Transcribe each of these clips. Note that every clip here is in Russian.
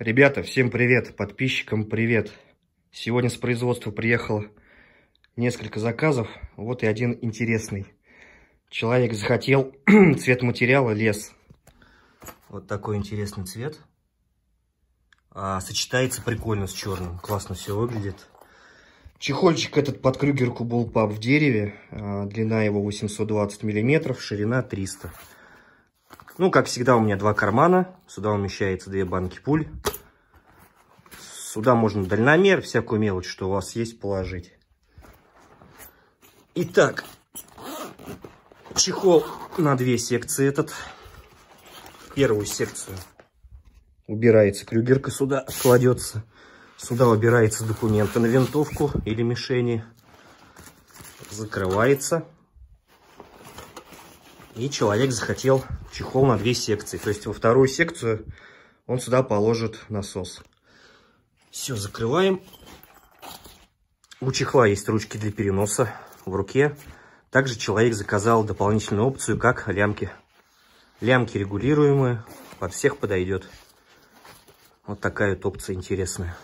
Ребята, всем привет, подписчикам привет. Сегодня с производства приехало несколько заказов, вот и один интересный. Человек захотел цвет материала лес. Вот такой интересный цвет. А, сочетается прикольно с черным, классно все выглядит. Чехольчик этот под крюгерку был пап в дереве, а, длина его 820 мм, ширина 300 мм. Ну, как всегда, у меня два кармана. Сюда умещается две банки пуль. Сюда можно дальномер, всякую мелочь, что у вас есть, положить. Итак, чехол на две секции этот. Первую секцию убирается крюгерка сюда, кладется. Сюда убираются документы на винтовку или мишени. Закрывается. И человек захотел чехол на две секции. То есть во вторую секцию он сюда положит насос. Все, закрываем. У чехла есть ручки для переноса в руке. Также человек заказал дополнительную опцию, как лямки. Лямки регулируемые, под всех подойдет. Вот такая вот опция интересная.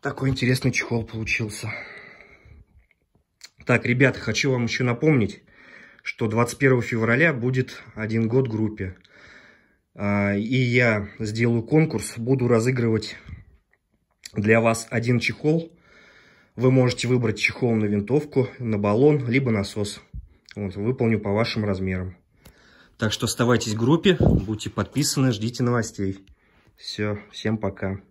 Такой интересный чехол получился. Так, ребята, хочу вам еще напомнить, что 21 февраля будет один год группе. А, и я сделаю конкурс, буду разыгрывать для вас один чехол. Вы можете выбрать чехол на винтовку, на баллон, либо насос. Вот, выполню по вашим размерам. Так что оставайтесь в группе, будьте подписаны, ждите новостей. Все, всем пока.